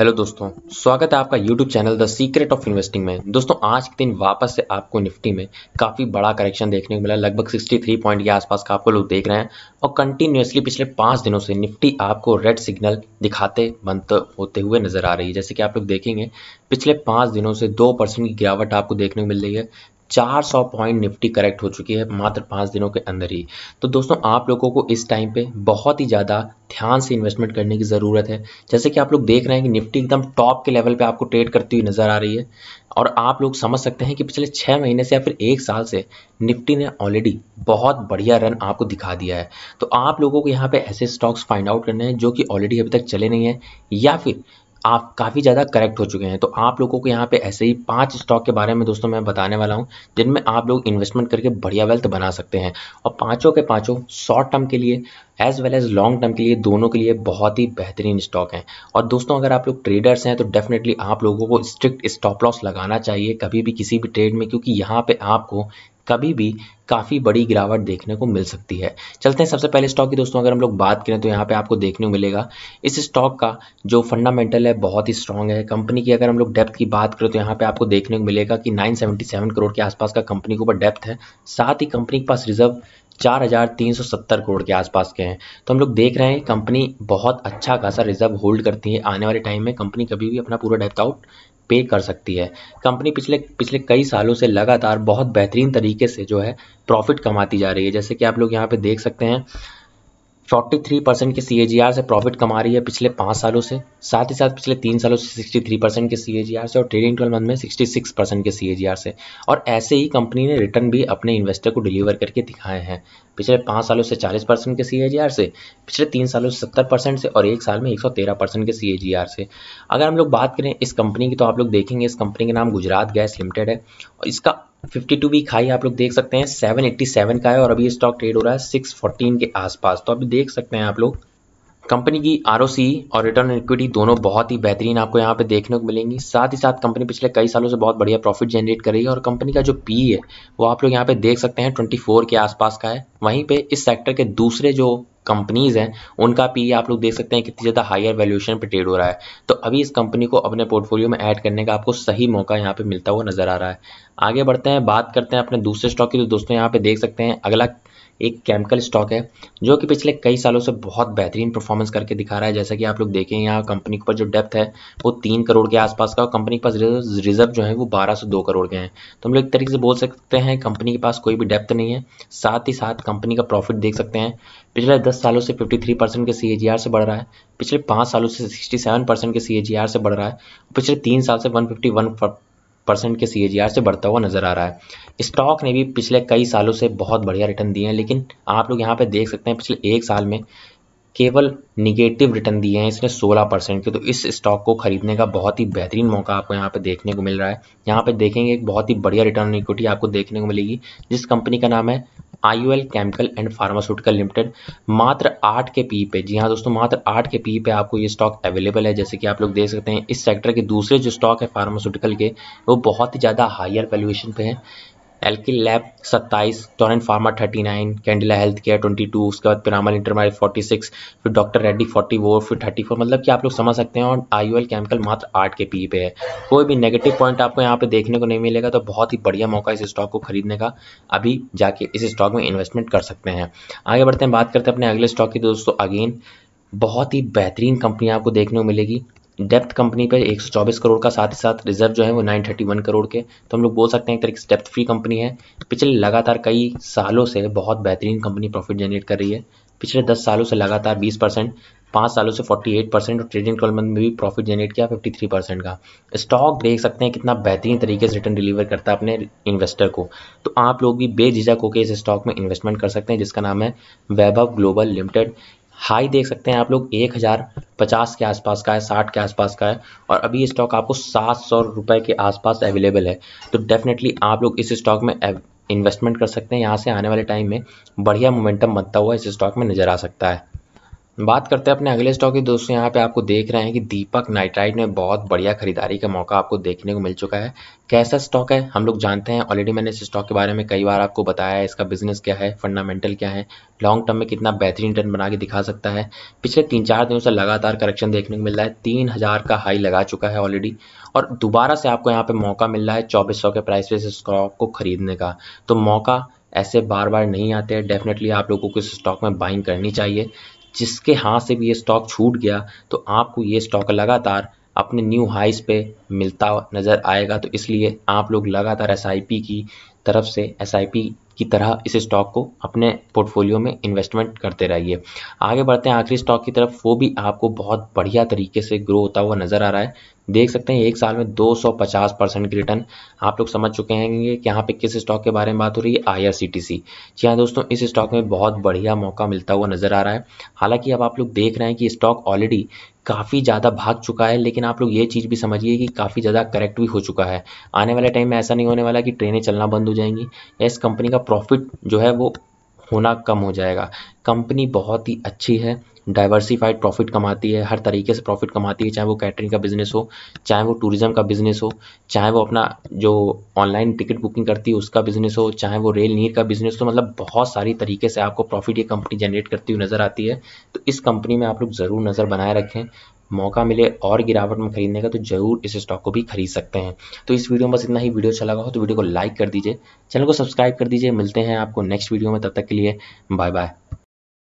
hello दोस्तों स्वागत है आपका YouTube channel the secret of investing में दोस्तों आज के दिन वापस से आपको निफ्टी में काफ़ी बड़ा करेक्शन देखने को मिला लगभग 63 पॉइंट के आसपास का आपको लोग देख रहे हैं और कंटिन्यूसली पिछले पाँच दिनों से निफ्टी आपको रेड सिग्नल दिखाते बंद होते हुए नजर आ रही है जैसे कि आप लोग देखेंगे पिछले पाँच दिनों से दो परसेंट की गिरावट आपको देखने को मिल रही है चार सौ पॉइंट निफ्टी करेक्ट हो चुकी है मात्र पाँच दिनों के अंदर ही तो दोस्तों आप लोगों को इस टाइम पे बहुत ही ज़्यादा ध्यान से इन्वेस्टमेंट करने की ज़रूरत है जैसे कि आप लोग देख रहे हैं कि निफ्टी एकदम टॉप के लेवल पे आपको ट्रेड करती हुई नज़र आ रही है और आप लोग समझ सकते हैं कि पिछले छः महीने से या फिर एक साल से निफ्टी ने ऑलरेडी बहुत बढ़िया रन आपको दिखा दिया है तो आप लोगों को यहाँ पर ऐसे स्टॉक्स फाइंड आउट करने हैं जो कि ऑलरेडी अभी तक चले नहीं हैं या फिर आप काफ़ी ज़्यादा करेक्ट हो चुके हैं तो आप लोगों को यहाँ पे ऐसे ही पांच स्टॉक के बारे में दोस्तों मैं बताने वाला हूँ जिनमें आप लोग इन्वेस्टमेंट करके बढ़िया वेल्थ बना सकते हैं और पाँचों के पाँचों शॉर्ट टर्म के लिए as well as long term के लिए दोनों के लिए बहुत ही बेहतरीन स्टॉक हैं और दोस्तों अगर आप लोग ट्रेडर्स हैं तो डेफिनेटली आप लोगों को स्ट्रिक्ट स्टॉप लॉस लगाना चाहिए कभी भी किसी भी ट्रेड में क्योंकि यहाँ पे आपको कभी भी काफ़ी बड़ी गिरावट देखने को मिल सकती है चलते हैं सबसे पहले स्टॉक की दोस्तों अगर हम लोग बात करें तो यहाँ पे आपको देखने को मिलेगा इस स्टॉक का जो फंडामेंटल है बहुत ही स्ट्रांग है कंपनी की अगर हम लोग डेप्थ की बात करें तो यहाँ पे आपको देखने को मिलेगा कि 977 करोड़ के आसपास का कंपनी के ऊपर डेप्थ है साथ ही कंपनी के पास रिजर्व चार हज़ार तीन सौ सत्तर करोड़ के आसपास के हैं तो हम लोग देख रहे हैं कंपनी बहुत अच्छा खासा रिजर्व होल्ड करती है आने वाले टाइम में कंपनी कभी भी अपना पूरा डेप्थ आउट पे कर सकती है कंपनी पिछले पिछले कई सालों से लगातार बहुत बेहतरीन तरीके से जो है प्रॉफिट कमाती जा रही है जैसे कि आप लोग यहाँ पे देख सकते हैं फोर्टी थ्री परसेंट के सी से प्रॉफिट कमा रही है पिछले पाँच सालों से साथ ही साथ पिछले तीन सालों से सिक्सटी थ्री परसेंट के सी से और ट्रेडिंग ट्वेल्व मंथ में सिक्सटी सिक्स परसेंट के सी से और ऐसे ही कंपनी ने रिटर्न भी अपने इन्वेस्टर को डिलीवर करके दिखाए हैं पिछले पाँच सालों से चालीस परसेंट के सी से पिछले तीन सालों से सत्तर परसेंट से और एक साल में एक सौ तेरह परसेंट के सी से अगर हम लोग बात करें इस कंपनी की तो आप लोग देखेंगे इस कंपनी का नाम गुजरात गैस लिमिटेड है और इसका 52 वीक हाई आप लोग देख सकते हैं 787 का है और अभी स्टॉक ट्रेड हो रहा है 614 के आसपास तो अभी देख सकते हैं आप लोग कंपनी की आर और रिटर्न इक्विटी दोनों बहुत ही बेहतरीन आपको यहाँ पे देखने को मिलेंगी साथ ही साथ कंपनी पिछले कई सालों से बहुत बढ़िया प्रॉफिट जनरेट कर रही है और कंपनी का जो पी है वो आप लोग यहाँ पे देख सकते हैं 24 के आसपास का है वहीं पे इस सेक्टर के दूसरे जो कंपनीज़ हैं उनका पी e आप लोग देख सकते हैं कितनी ज़्यादा हायर वैल्यूएशन पर ट्रेड हो रहा है तो अभी इस कंपनी को अपने पोर्टफोलियो में ऐड करने का आपको सही मौका यहाँ पे मिलता हुआ नज़र आ रहा है आगे बढ़ते हैं बात करते हैं अपने दूसरे स्टॉक की तो दोस्तों यहाँ पे देख सकते हैं अगला एक केमिकल स्टॉक है जो कि पिछले कई सालों से बहुत बेहतरीन परफॉर्मेंस करके दिखा रहा है जैसा कि आप लोग देखें यहाँ कंपनी के ऊपर जो डेप्थ है वो तीन करोड़ के आसपास का और कंपनी के पास रिजर्व जो है वो बारह सौ दो करोड़ के हैं तो हम लोग एक तरीके से बोल सकते हैं कंपनी के पास कोई भी डेप्थ नहीं है साथ ही साथ कंपनी का प्रॉफिट देख सकते हैं पिछले दस दस सालों से 53 परसेंट के सी से बढ़ रहा है पिछले पाँच सालों से 67 परसेंट के सी से बढ़ रहा है पिछले तीन साल से 151 परसेंट के सी से बढ़ता हुआ नजर आ रहा है स्टॉक ने भी पिछले कई सालों से बहुत बढ़िया रिटर्न दिए हैं लेकिन आप लोग यहाँ पर देख सकते हैं पिछले एक साल में केवल निगेटिव रिटर्न दिए हैं इसने 16 परसेंट के तो इस स्टॉक को खरीदने का बहुत ही बेहतरीन मौका आपको यहाँ पे देखने को मिल रहा है यहाँ पे देखेंगे एक बहुत ही बढ़िया रिटर्न इक्विटी आपको देखने को मिलेगी जिस कंपनी का नाम है I chemical and pharmaceutical limited मात्र आठ के पी पे जी हाँ दोस्तों मात्र आठ के पी पे आपको ये स्टॉक अवेलेबल है जैसे कि आप लोग देख सकते हैं इस सेक्टर के दूसरे जो स्टॉक है फार्मास्यूटिकल के वो बहुत ही ज़्यादा हायर वैल्यूएशन पे हैं एल्किल लैब सत्ताईस Torrent Pharma thirty nine Cadila health care twenty two उसके बाद पिरामल इंटरमाइल फोर्टी सिक्स फिर डॉक्टर रेड्डी फोर्टी वो फिर थर्टी फोर मतलब कि आप लोग समझ सकते हैं और आई ओ केमिकल मात्र आठ के पी पे है कोई भी नेगेटिव पॉइंट आपको यहाँ पे देखने को नहीं मिलेगा तो बहुत ही बढ़िया मौका इस स्टॉक को खरीदने का अभी जाके इस स्टॉक में इन्वेस्टमेंट कर सकते हैं आगे बढ़ते हैं बात करते हैं अपने अगले स्टॉक की दोस्तों अगेन बहुत ही बेहतरीन कंपनी आपको देखने को मिलेगी डेप्थ कंपनी पे 124 करोड़ का साथ ही साथ रिजर्व जो है वो 931 करोड़ के तो हम लोग बोल सकते हैं एक तरीके से डेप्थ फ्री कंपनी है पिछले लगातार कई सालों से बहुत बेहतरीन कंपनी प्रॉफिट जनरेट कर रही है पिछले 10 सालों से लगातार 20 परसेंट पाँच सालों से 48 परसेंट और ट्रेडिंग ट्वेल्व मंथ में भी प्रॉफिट जनरेट किया 53 परसेंट का स्टॉक देख सकते हैं कितना बेहतरीन तरीके से रिटर्न डिलीवर करता है अपने इन्वेस्टर को तो आप लोग भी बेझिझक होकर इस स्टॉक में इन्वेस्टमेंट कर सकते हैं जिसका नाम है वैभव ग्लोबल लिमिटेड हाई देख सकते हैं आप लोग एक हज़ार पचास के आसपास का है साठ के आसपास का है और अभी ये स्टॉक आपको सात सौ रुपए के आसपास अवेलेबल है तो डेफिनेटली आप लोग इस स्टॉक में इन्वेस्टमेंट कर सकते हैं यहाँ से आने वाले टाइम में बढ़िया मोमेंटम बनता हुआ इस स्टॉक में नज़र आ सकता है बात करते हैं अपने अगले स्टॉक की दोस्तों यहाँ पे आपको देख रहे हैं कि दीपक नाइट्राइड में बहुत बढ़िया खरीदारी का मौका आपको देखने को मिल चुका है कैसा स्टॉक है हम लोग जानते हैं ऑलरेडी मैंने इस स्टॉक के बारे में कई बार आपको बताया है इसका बिजनेस क्या है फंडामेंटल क्या है लॉन्ग टर्म में कितना बेहतरीन रिटर्न बना के दिखा सकता है पिछले तीन चार दिनों से लगातार करेक्शन देखने को मिल रहा है तीन हज़ार का हाई लगा चुका है ऑलरेडी और दोबारा से आपको यहाँ पर मौका मिल रहा है चौबीस के प्राइस पे स्टॉक को खरीदने का तो मौका ऐसे बार बार नहीं आते हैं डेफिनेटली आप लोगों को इस स्टॉक में बाइंग करनी चाहिए जिसके हाथ से भी ये स्टॉक छूट गया तो आपको ये स्टॉक लगातार अपने न्यू हाइस पे मिलता नज़र आएगा तो इसलिए आप लोग लगातार एस की तरफ से एस की तरह इस स्टॉक को अपने पोर्टफोलियो में इन्वेस्टमेंट करते रहिए आगे बढ़ते हैं आखिरी स्टॉक की तरफ वो भी आपको बहुत बढ़िया तरीके से ग्रो होता हुआ नज़र आ रहा है देख सकते हैं एक साल में 250 परसेंट की रिटर्न आप लोग समझ चुके हैं कि यहाँ पे किस स्टॉक के बारे में बात हो रही है I R C T C जी हाँ दोस्तों इस स्टॉक में बहुत बढ़िया मौका मिलता हुआ नज़र आ रहा है हालांकि अब आप लोग देख रहे हैं कि स्टॉक ऑलरेडी काफ़ी ज़्यादा भाग चुका है लेकिन आप लोग ये चीज़ भी समझिए कि काफ़ी ज़्यादा करेक्ट भी हो चुका है आने वाले टाइम में ऐसा नहीं होने वाला कि ट्रेनें चलना बंद हो जाएंगी या इस कंपनी का प्रॉफिट जो है वो होना कम हो जाएगा कंपनी बहुत ही अच्छी है डाइवर्सिफाइड प्रॉफिट कमाती है हर तरीके से प्रॉफिट कमाती है चाहे वो कैटरिंग का बिज़नेस हो चाहे वो टूरिज़्म का बिज़नेस हो चाहे वो अपना जो ऑनलाइन टिकट बुकिंग करती है उसका बिज़नेस हो चाहे वो रेल नीर का बिज़नेस हो तो मतलब बहुत सारी तरीके से आपको प्रॉफिट ये कंपनी जनरेट करती हुई नज़र आती है तो इस कंपनी में आप लोग ज़रूर नज़र बनाए रखें मौका मिले और गिरावट में खरीदने का तो जरूर इस स्टॉक को भी खरीद सकते हैं तो इस वीडियो में बस इतना ही वीडियो अच्छा लगा हो तो वीडियो को लाइक कर दीजिए चैनल को सब्सक्राइब कर दीजिए मिलते हैं आपको नेक्स्ट वीडियो में तब तक के लिए बाय बाय